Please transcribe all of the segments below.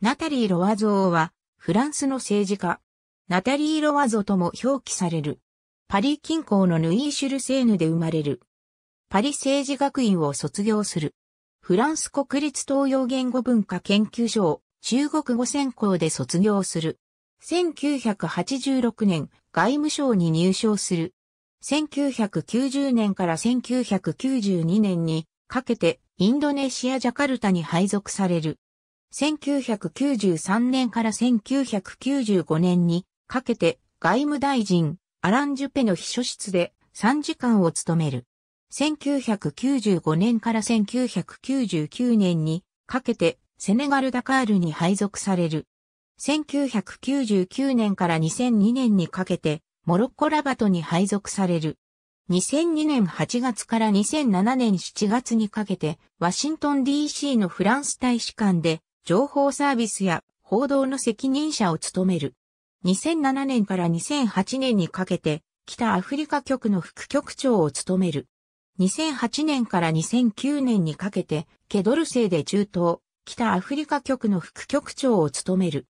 ナタリー・ロワゾーは、フランスの政治家。ナタリー・ロワゾとも表記される。パリ近郊のヌイーシュルセーヌで生まれる。パリ政治学院を卒業する。フランス国立東洋言語文化研究所を中国語専攻で卒業する。1986年、外務省に入省する。1990年から1992年にかけてインドネシア・ジャカルタに配属される。1993年から1995年にかけて外務大臣アラン・ジュペの秘書室で参事官を務める。1995年から1999年にかけてセネガル・ダカールに配属される。1999年から2002年にかけてモロッコラバトに配属される。2002年8月から2007年7月にかけてワシントン DC のフランス大使館で情報サービスや報道の責任者を務める。2007年から2008年にかけて、北アフリカ局の副局長を務める。2008年から2009年にかけて、ケドルセイで中東、北アフリカ局の副局長を務める。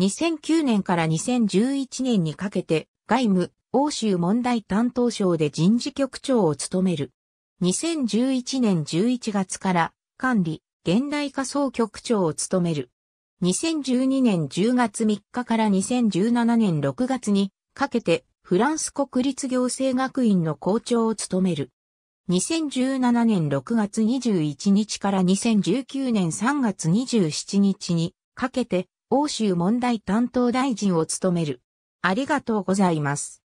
2009年から2011年にかけて、外務、欧州問題担当省で人事局長を務める。2011年11月から、管理、現代仮想局長を務める。2012年10月3日から2017年6月にかけてフランス国立行政学院の校長を務める。2017年6月21日から2019年3月27日にかけて欧州問題担当大臣を務める。ありがとうございます。